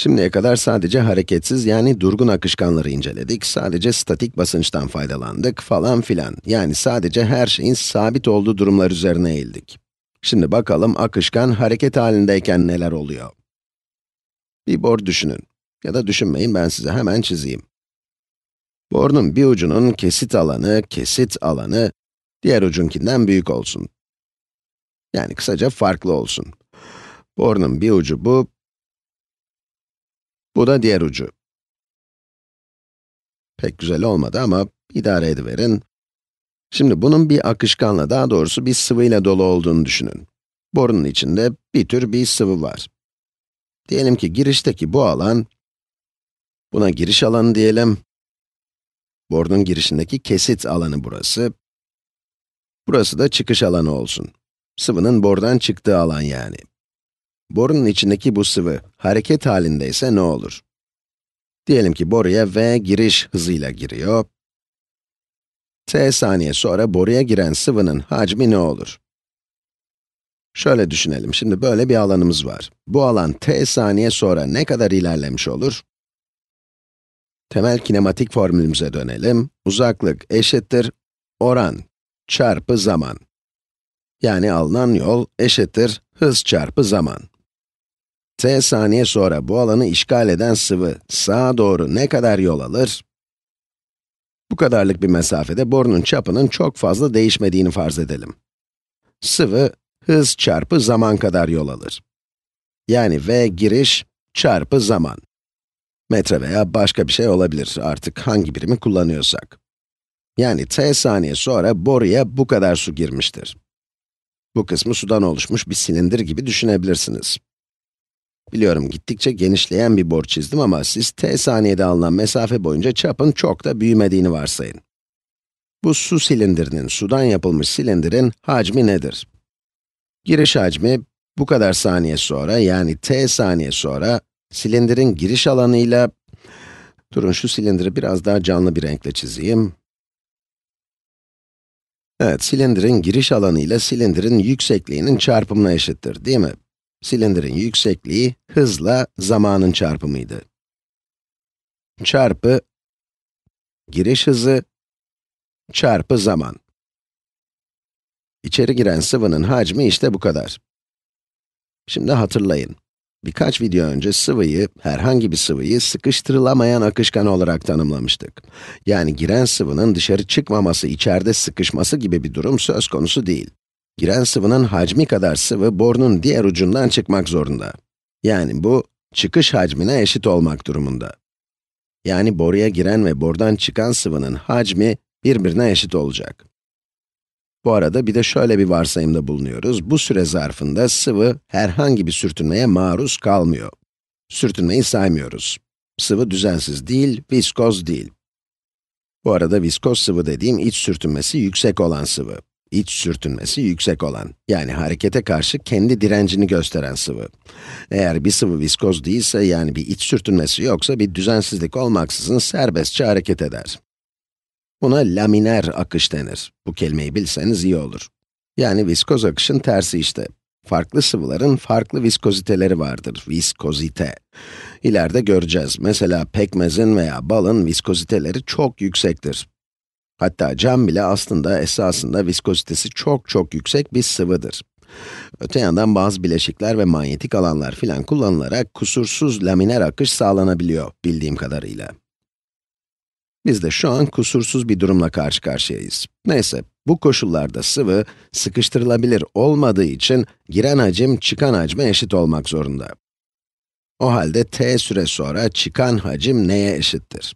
Şimdiye kadar sadece hareketsiz yani durgun akışkanları inceledik, sadece statik basınçtan faydalandık falan filan. Yani sadece her şeyin sabit olduğu durumlar üzerine eğildik. Şimdi bakalım akışkan hareket halindeyken neler oluyor? Bir bor düşünün. Ya da düşünmeyin ben size hemen çizeyim. Borunun bir ucunun kesit alanı, kesit alanı, diğer ucunkinden büyük olsun. Yani kısaca farklı olsun. Borunun bir ucu bu, bu da diğer ucu. Pek güzel olmadı ama idare ediverin. Şimdi bunun bir akışkanla, daha doğrusu bir sıvıyla dolu olduğunu düşünün. Borunun içinde bir tür bir sıvı var. Diyelim ki girişteki bu alan, buna giriş alanı diyelim. Borunun girişindeki kesit alanı burası. Burası da çıkış alanı olsun. Sıvının bordan çıktığı alan yani. Borunun içindeki bu sıvı hareket halindeyse ne olur? Diyelim ki boruya v giriş hızıyla giriyor. t saniye sonra boruya giren sıvının hacmi ne olur? Şöyle düşünelim, şimdi böyle bir alanımız var. Bu alan t saniye sonra ne kadar ilerlemiş olur? Temel kinematik formülümüze dönelim. Uzaklık eşittir oran çarpı zaman. Yani alınan yol eşittir hız çarpı zaman t saniye sonra bu alanı işgal eden sıvı sağa doğru ne kadar yol alır? Bu kadarlık bir mesafede borunun çapının çok fazla değişmediğini farz edelim. Sıvı, hız çarpı zaman kadar yol alır. Yani v giriş çarpı zaman. Metre veya başka bir şey olabilir artık hangi birimi kullanıyorsak. Yani t saniye sonra boruya bu kadar su girmiştir. Bu kısmı sudan oluşmuş bir silindir gibi düşünebilirsiniz. Biliyorum gittikçe genişleyen bir bor çizdim ama siz t saniyede alınan mesafe boyunca çapın çok da büyümediğini varsayın. Bu su silindirinin, sudan yapılmış silindirin hacmi nedir? Giriş hacmi, bu kadar saniye sonra, yani t saniye sonra, silindirin giriş alanıyla... Durun şu silindiri biraz daha canlı bir renkle çizeyim. Evet, silindirin giriş alanıyla silindirin yüksekliğinin çarpımına eşittir, değil mi? silindirin yüksekliği hızla zamanın çarpımıydı. Çarpı giriş hızı çarpı zaman. İçeri giren sıvının hacmi işte bu kadar. Şimdi hatırlayın. Birkaç video önce sıvıyı, herhangi bir sıvıyı sıkıştırılamayan akışkan olarak tanımlamıştık. Yani giren sıvının dışarı çıkmaması, içeride sıkışması gibi bir durum söz konusu değil. Giren sıvının hacmi kadar sıvı borunun diğer ucundan çıkmak zorunda. Yani bu, çıkış hacmine eşit olmak durumunda. Yani boruya giren ve bordan çıkan sıvının hacmi birbirine eşit olacak. Bu arada bir de şöyle bir varsayımda bulunuyoruz. Bu süre zarfında sıvı herhangi bir sürtünmeye maruz kalmıyor. Sürtünmeyi saymıyoruz. Sıvı düzensiz değil, viskoz değil. Bu arada viskoz sıvı dediğim iç sürtünmesi yüksek olan sıvı iç sürtünmesi yüksek olan, yani harekete karşı kendi direncini gösteren sıvı. Eğer bir sıvı viskoz değilse, yani bir iç sürtünmesi yoksa, bir düzensizlik olmaksızın serbestçe hareket eder. Buna laminer akış denir. Bu kelimeyi bilseniz iyi olur. Yani viskoz akışın tersi işte. Farklı sıvıların farklı viskoziteleri vardır, viskozite. İleride göreceğiz. Mesela pekmezin veya balın viskoziteleri çok yüksektir. Hatta cam bile aslında esasında viskozitesi çok çok yüksek bir sıvıdır. Öte yandan bazı bileşikler ve manyetik alanlar filan kullanılarak kusursuz laminer akış sağlanabiliyor bildiğim kadarıyla. Biz de şu an kusursuz bir durumla karşı karşıyayız. Neyse, bu koşullarda sıvı sıkıştırılabilir olmadığı için giren hacim çıkan hacme eşit olmak zorunda. O halde t süre sonra çıkan hacim neye eşittir?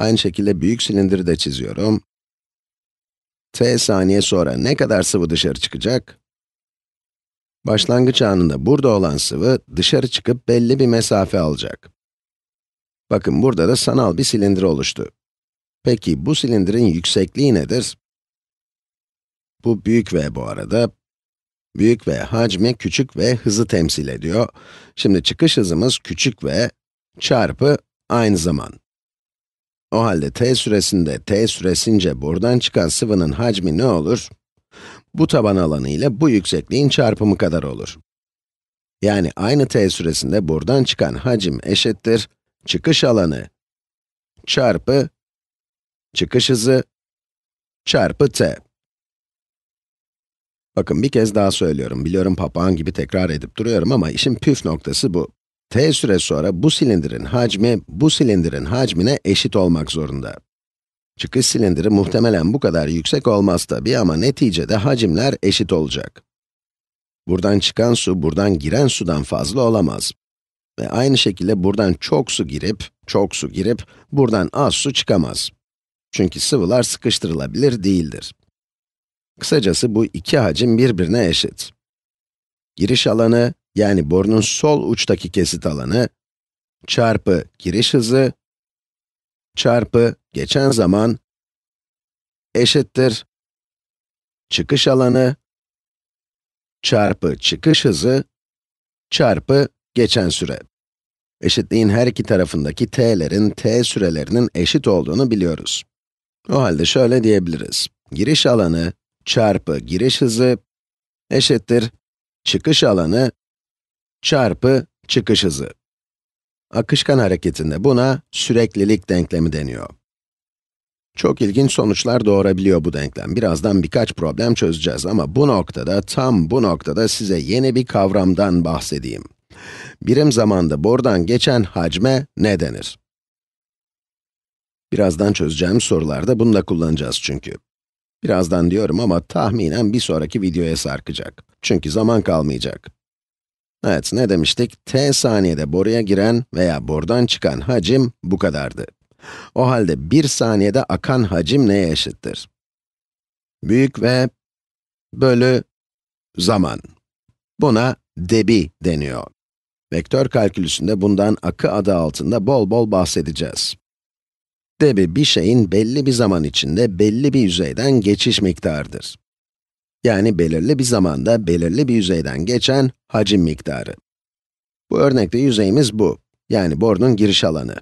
Aynı şekilde büyük silindiri de çiziyorum. t saniye sonra ne kadar sıvı dışarı çıkacak? Başlangıç anında burada olan sıvı, dışarı çıkıp belli bir mesafe alacak. Bakın burada da sanal bir silindir oluştu. Peki bu silindirin yüksekliği nedir? Bu büyük V bu arada. Büyük V hacmi küçük V hızı temsil ediyor. Şimdi çıkış hızımız küçük V çarpı aynı zaman. O halde t süresinde t süresince buradan çıkan sıvının hacmi ne olur? Bu taban alanı ile bu yüksekliğin çarpımı kadar olur. Yani aynı t süresinde buradan çıkan hacim eşittir, çıkış alanı çarpı çıkış hızı çarpı t. Bakın bir kez daha söylüyorum, biliyorum papağan gibi tekrar edip duruyorum ama işin püf noktası bu t süre sonra bu silindirin hacmi, bu silindirin hacmine eşit olmak zorunda. Çıkış silindiri muhtemelen bu kadar yüksek olmaz tabi ama neticede hacimler eşit olacak. Buradan çıkan su, buradan giren sudan fazla olamaz. Ve aynı şekilde buradan çok su girip, çok su girip, buradan az su çıkamaz. Çünkü sıvılar sıkıştırılabilir değildir. Kısacası bu iki hacim birbirine eşit. Giriş alanı yani borunun sol uçtaki kesit alanı, çarpı giriş hızı, çarpı geçen zaman, eşittir, çıkış alanı, çarpı çıkış hızı, çarpı geçen süre. Eşitliğin her iki tarafındaki t'lerin, t sürelerinin eşit olduğunu biliyoruz. O halde şöyle diyebiliriz. Giriş alanı çarpı giriş hızı eşittir çıkış alanı çarpı çıkış hızı. Akışkan hareketinde buna süreklilik denklemi deniyor. Çok ilginç sonuçlar doğurabiliyor bu denklem. Birazdan birkaç problem çözeceğiz ama bu noktada, tam bu noktada size yeni bir kavramdan bahsedeyim. Birim zamanda buradan geçen hacme ne denir? Birazdan çözeceğim sorularda bunu da kullanacağız çünkü. Birazdan diyorum ama tahminen bir sonraki videoya sarkacak. Çünkü zaman kalmayacak. Evet, ne demiştik? t saniyede boruya giren veya bordan çıkan hacim bu kadardı. O halde 1 saniyede akan hacim neye eşittir? Büyük ve bölü zaman. Buna debi deniyor. Vektör kalkülüsünde bundan akı adı altında bol bol bahsedeceğiz. Debi bir şeyin belli bir zaman içinde belli bir yüzeyden geçiş miktarıdır. Yani belirli bir zamanda belirli bir yüzeyden geçen hacim miktarı. Bu örnekte yüzeyimiz bu. Yani borunun giriş alanı.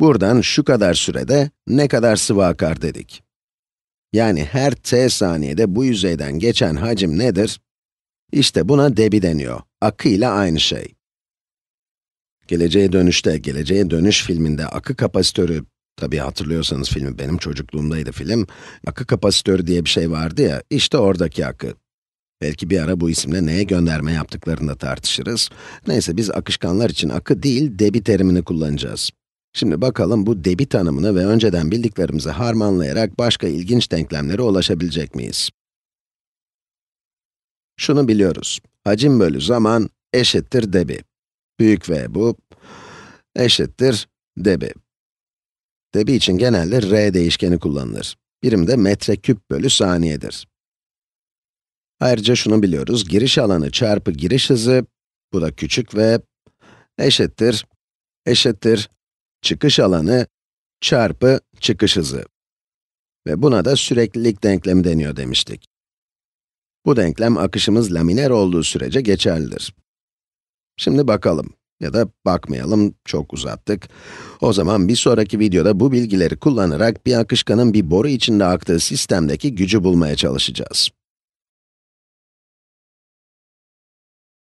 Buradan şu kadar sürede ne kadar sıvı akar dedik. Yani her t saniyede bu yüzeyden geçen hacim nedir? İşte buna debi deniyor. Akı ile aynı şey. Geleceğe Dönüş'te, Geleceğe Dönüş filminde akı kapasitörü Tabii hatırlıyorsanız filmi benim çocukluğumdaydı film. Akı kapasitörü diye bir şey vardı ya, işte oradaki akı. Belki bir ara bu isimle neye gönderme yaptıklarını da tartışırız. Neyse biz akışkanlar için akı değil, debi terimini kullanacağız. Şimdi bakalım bu debi tanımını ve önceden bildiklerimizi harmanlayarak başka ilginç denklemlere ulaşabilecek miyiz? Şunu biliyoruz. Hacim bölü zaman eşittir debi. Büyük V bu, eşittir debi. Debi için genelde r değişkeni kullanılır. Birim de metre küp bölü saniyedir. Ayrıca şunu biliyoruz, giriş alanı çarpı giriş hızı, bu da küçük ve eşittir, eşittir, çıkış alanı çarpı çıkış hızı. Ve buna da süreklilik denklemi deniyor demiştik. Bu denklem akışımız laminer olduğu sürece geçerlidir. Şimdi bakalım. Ya da bakmayalım, çok uzattık. O zaman bir sonraki videoda bu bilgileri kullanarak bir akışkanın bir boru içinde aktığı sistemdeki gücü bulmaya çalışacağız.